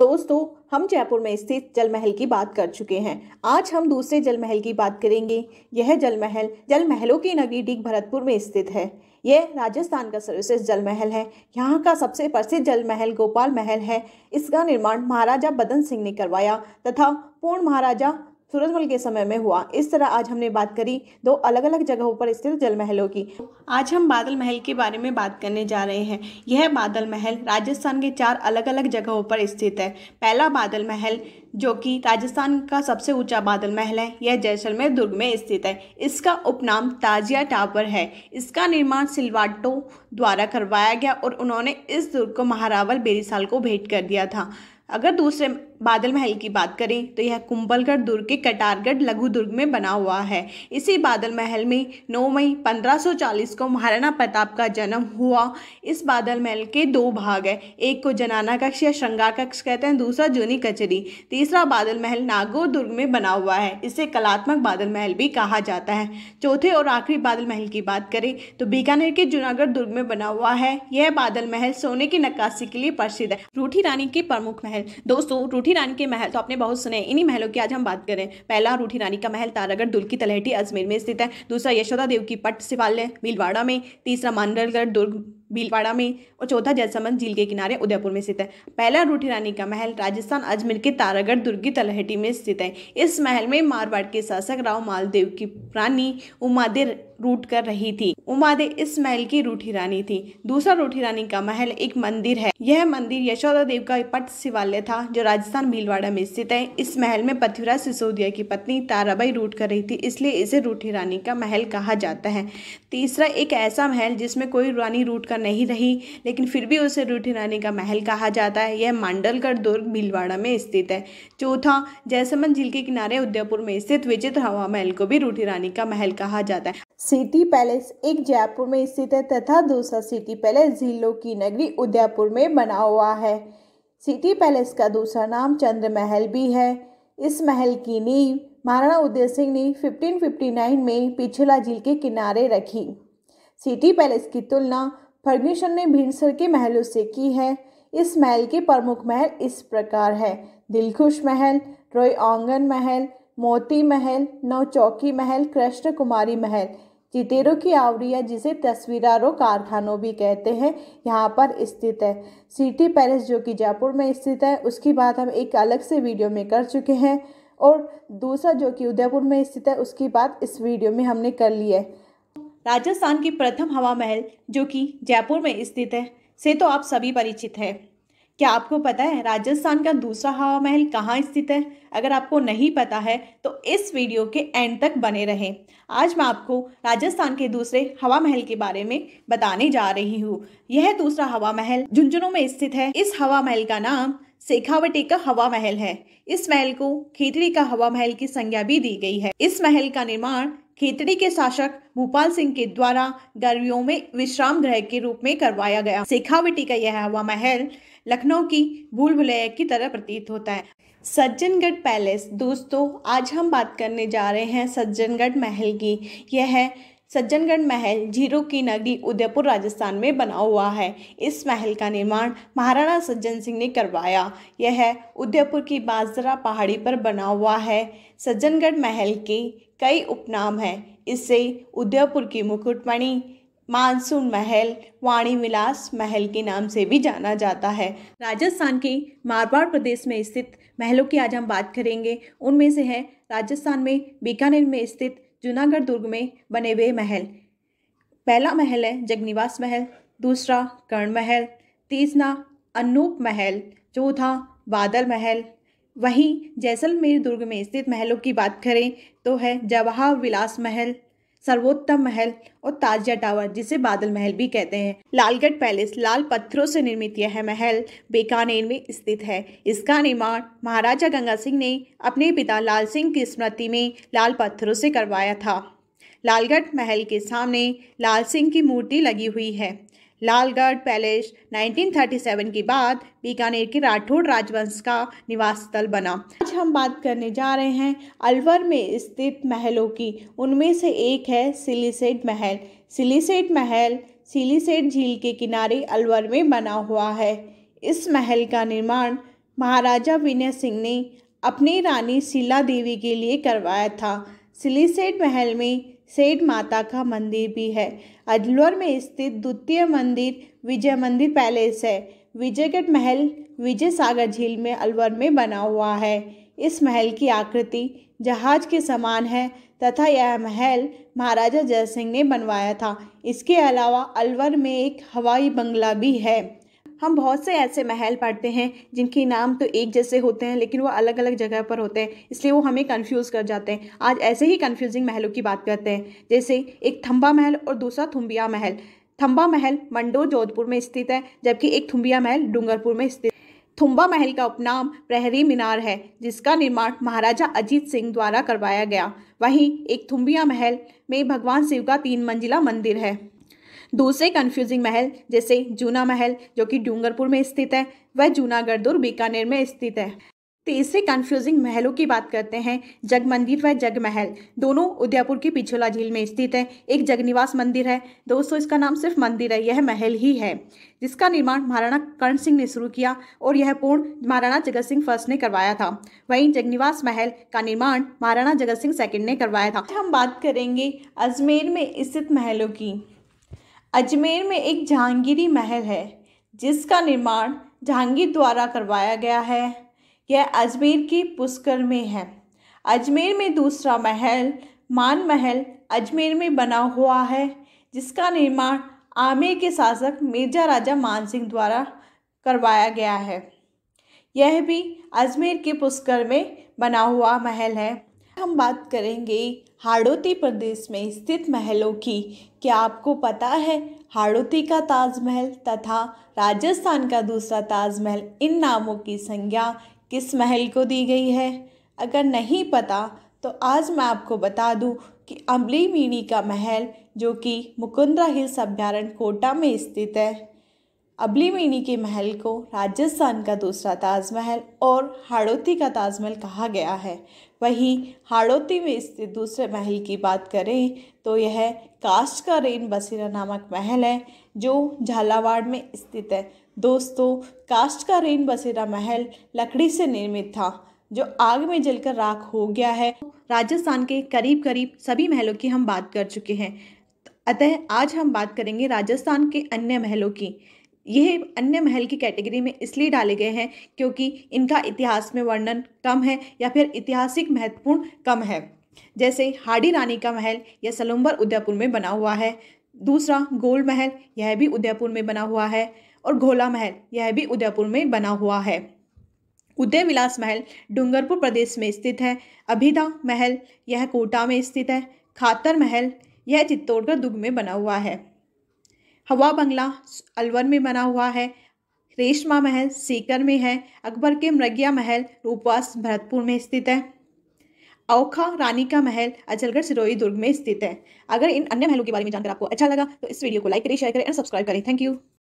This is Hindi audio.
तो दोस्तों हम जयपुर में स्थित जल महल की बात कर चुके हैं आज हम दूसरे जल महल की बात करेंगे यह जल महल जल महलों की नगरी डीग भरतपुर में स्थित है यह राजस्थान का सर्वश्रेष्ठ जल महल है यहाँ का सबसे प्रसिद्ध जल महल गोपाल महल है इसका निर्माण महाराजा बदन सिंह ने करवाया तथा पूर्ण महाराजा सूरजमल के समय में हुआ इस तरह आज हमने बात करी दो अलग अलग जगहों पर स्थित जल महलों की आज हम बादल महल के बारे में बात करने जा रहे हैं यह बादल महल राजस्थान के चार अलग अलग जगहों पर स्थित है पहला बादल महल जो कि राजस्थान का सबसे ऊंचा बादल महल है यह जैसलमेर दुर्ग में स्थित है इसका उपनाम ताजिया टावर है इसका निर्माण सिलवाटो द्वारा करवाया गया और उन्होंने इस दुर्ग को महारावल बेरीसाल को भेंट कर दिया था अगर दूसरे बादल महल की बात करें तो यह कुंभलगढ़ दुर्ग के कटारगढ़ लघु दुर्ग में बना हुआ है इसी बादल महल में 9 मई 1540 को महाराणा प्रताप का जन्म हुआ इस बादल महल के दो भाग है एक को जनाना कक्ष या श्रृंगार कक्ष कहते हैं दूसरा जूनी कचरी तीसरा बादल महल नागौर दुर्ग में बना हुआ है इसे कलात्मक बादल महल भी कहा जाता है चौथे और आखिरी बादल महल की बात करें तो बीकानेर के जूनागढ़ दुर्ग में बना हुआ है यह बादल महल सोने की नक्काशी के लिए प्रसिद्ध है रूठी रानी के प्रमुख महल दोस्तों रूठी रानी के महल तो आपने बहुत सुने इन्हीं महलों की आज हम बात करें पहला रूठी रानी का महल तारागढ़ दुल की तलहटी अजमेर में स्थित है दूसरा यशोदा देव की पट शिवालय भीलवाड़ा में तीसरा मानगढ़ दुर्ग भीलवाड़ा में और चौथा जैसमंद झील के किनारे उदयपुर में स्थित है पहला रूठी रानी का महल राजस्थान अजमेर के तारागढ़ दुर्ग की तलहटी में स्थित है इस महल में मारवाड़ के शासक राव मालदेव की रानी उमादे रूट कर रही थी उमादे इस महल की रूठी रानी थी दूसरा रूठी रानी का महल एक मंदिर है यह मंदिर यशोदा देव का पट शिवालय था जो राजस्थान भीलवाड़ा में स्थित है इस महल में पृथ्वीराज सिसोदिया की पत्नी ताराबाई रूट कर रही थी इसलिए इसे रूठी रानी का महल कहा जाता है तीसरा एक ऐसा महल जिसमें कोई रानी रूट कर नहीं रही लेकिन फिर भी उसे रूठी रानी का महल कहा जाता है यह मांडलगढ़ दुर्ग भीलवाड़ा में स्थित है चौथा जैसमंद झील के किनारे उदयपुर में स्थित विचित्र हवा महल को भी रूठी रानी का महल कहा जाता है सिटी पैलेस एक जयपुर में स्थित है तथा दूसरा सिटी पैलेस झीलों की नगरी उदयपुर में बना हुआ है सिटी पैलेस का दूसरा नाम चंद्र महल भी है इस महल की नींव महाराणा उदय सिंह ने 1559 में पिछला झील के किनारे रखी सिटी पैलेस की तुलना फर्ग्यूसन ने भीड़सर के महलों से की है इस महल के प्रमुख महल इस प्रकार है दिलखुश महल रोय आंगन महल मोती महल नौचौकी महल कृष्ण कुमारी महल चितेरों की आवरिया जिसे तस्वीरारो कारखानों भी कहते हैं यहाँ पर स्थित है सिटी पैलेस जो कि जयपुर में स्थित है उसकी बात हम एक अलग से वीडियो में कर चुके हैं और दूसरा जो कि उदयपुर में स्थित है उसकी बात इस वीडियो में हमने कर ली है राजस्थान की प्रथम हवा महल जो कि जयपुर में स्थित है से तो आप सभी परिचित है क्या आपको पता है राजस्थान का दूसरा हवा महल कहाँ स्थित है अगर आपको नहीं पता है तो इस वीडियो के एंड तक बने रहें आज मैं आपको राजस्थान के दूसरे हवा महल के बारे में बताने जा रही हूँ यह दूसरा हवा महल झुंझुनू में स्थित है इस हवा महल का नाम शेखावटी का हवा महल है इस महल को खेतरी का हवा महल की संज्ञा भी दी गई है इस महल का निर्माण खेतड़ी के शासक भूपाल सिंह के द्वारा गर्मियों में विश्राम गृह के रूप में करवाया गया शेखावटी का यह हवा महल लखनऊ की भूल भुलैया की तरह प्रतीत होता है सज्जनगढ़ पैलेस दोस्तों आज हम बात करने जा रहे हैं सज्जनगढ़ महल की यह सज्जनगढ़ महल झीरो की नगरी उदयपुर राजस्थान में बना हुआ है इस महल का निर्माण महाराणा सज्जन सिंह ने करवाया यह उदयपुर की बाजरा पहाड़ी पर बना हुआ है सज्जनगढ़ महल के कई उपनाम हैं इससे उदयपुर की मुकुटमणि मानसून महल वाणी विलास महल के नाम से भी जाना जाता है राजस्थान के मारवाड़ प्रदेश में स्थित महलों की आज हम बात करेंगे उनमें से है राजस्थान में बीकानेर में स्थित जूनागढ़ दुर्ग में बने हुए महल पहला महल है जगनिवास महल दूसरा कर्ण महल तीसरा अनूप महल चौथा बादल महल वहीं जैसलमेर दुर्ग में स्थित महलों की बात करें तो है जवाहर विलास महल सर्वोत्तम महल और ताजिया टावर जिसे बादल महल भी कहते हैं लालगढ़ पैलेस लाल पत्थरों से निर्मित यह महल बीकानेर में स्थित है इसका निर्माण महाराजा गंगा सिंह ने अपने पिता लाल सिंह की स्मृति में लाल पत्थरों से करवाया था लालगढ़ महल के सामने लाल सिंह की मूर्ति लगी हुई है लालगढ़ पैलेस 1937 के बाद बीकानेर के राठौड़ राजवंश का निवास स्थल बना आज हम बात करने जा रहे हैं अलवर में स्थित महलों की उनमें से एक है सिलीसेट महल सिलीसेट महल सिलीसेट झील के किनारे अलवर में बना हुआ है इस महल का निर्माण महाराजा विनय सिंह ने अपनी रानी शीला देवी के लिए करवाया था सिलीसेट महल में सेठ माता का मंदिर भी है अजलोर में स्थित द्वितीय मंदिर विजय मंदिर पैलेस है विजयगढ़ महल विजय सागर झील में अलवर में बना हुआ है इस महल की आकृति जहाज के समान है तथा यह महल महाराजा जयसिंह ने बनवाया था इसके अलावा अलवर में एक हवाई बंगला भी है हम बहुत से ऐसे महल पढ़ते हैं जिनके नाम तो एक जैसे होते हैं लेकिन वो अलग अलग जगह पर होते हैं इसलिए वो हमें कन्फ्यूज़ कर जाते हैं आज ऐसे ही कन्फ्यूजिंग महलों की बात करते हैं जैसे एक थम्बा महल और दूसरा थुम्बिया महल थम्बा महल मंडो जोधपुर में स्थित है जबकि एक थुम्बिया महल डूंगरपुर में स्थित थुम्बा महल का उपनाम प्रहरी मीनार है जिसका निर्माण महाराजा अजीत सिंह द्वारा करवाया गया वहीं एक थुम्बिया महल में भगवान शिव का तीन मंजिला मंदिर है दूसरे कन्फ्यूजिंग महल जैसे जूना महल जो कि डूंगरपुर में स्थित है वह जूनागढ़ दुर्ग बीकानेर में स्थित है तीसरे कन्फ्यूजिंग महलों की बात करते हैं जग मंदिर व जग महल दोनों उदयपुर की पिछोला झील में स्थित है एक जगनिवास मंदिर है दोस्तों इसका नाम सिर्फ मंदिर है यह महल ही है जिसका निर्माण महाराणा कर्ण सिंह ने शुरू किया और यह पूर्ण महाराणा जगत सिंह फर्स्ट ने करवाया था वहीं जगनिवास महल का निर्माण महाराणा जगत सिंह सेकेंड ने करवाया था हम बात करेंगे अजमेर में स्थित महलों की अजमेर में एक जहांगीरी महल है जिसका निर्माण जहांगीर द्वारा करवाया गया है यह अजमेर के पुष्कर में है अजमेर में दूसरा महल मान महल अजमेर में बना हुआ है जिसका निर्माण आमेर के शासक मिर्जा राजा मान सिंह द्वारा करवाया गया है यह भी अजमेर के पुष्कर में बना हुआ महल है हम बात करेंगे हाड़ोती प्रदेश में स्थित महलों की क्या आपको पता है हाड़ोती का ताजमहल तथा राजस्थान का दूसरा ताजमहल इन नामों की संज्ञा किस महल को दी गई है अगर नहीं पता तो आज मैं आपको बता दूं कि अम्बली मीणी का महल जो कि मुकुंदरा हिल्स अभ्यारण्य कोटा में स्थित है अबलीमिनी के महल को राजस्थान का दूसरा ताजमहल और हाड़ोती का ताजमहल कहा गया है वहीं हाड़ोती में स्थित दूसरे महल की बात करें तो यह कास्ट का रेन बसीरा नामक महल है जो झालावाड़ में स्थित है दोस्तों कास्ट का रेन बसेरा महल लकड़ी से निर्मित था जो आग में जलकर राख हो गया है राजस्थान के करीब करीब सभी महलों की हम बात कर चुके हैं अतः आज हम बात करेंगे राजस्थान के अन्य महलों की यह अन्य महल की कैटेगरी में इसलिए डाले गए हैं क्योंकि इनका इतिहास में वर्णन कम है या फिर ऐतिहासिक महत्वपूर्ण कम है जैसे हाडी रानी का महल यह सलुम्बर उदयपुर में बना हुआ है दूसरा गोल महल यह भी उदयपुर में बना हुआ है और घोला महल यह भी उदयपुर में बना हुआ है उदय विलास महल डूंगरपुर प्रदेश में स्थित है अभिदा महल यह कोटा में स्थित है खातर महल यह चित्तौड़गढ़ दुर्ग में बना हुआ है हवा बंगला अलवर में बना हुआ है रेशमा महल सीकर में है अकबर के मृगिया महल रूपवास भरतपुर में स्थित है औखा रानी का महल अजलगढ़ सिरोही दुर्ग में स्थित है अगर इन अन्य महलों के बारे में जानकर आपको अच्छा लगा तो इस वीडियो को लाइक करें शेयर करें और सब्सक्राइब करें थैंक यू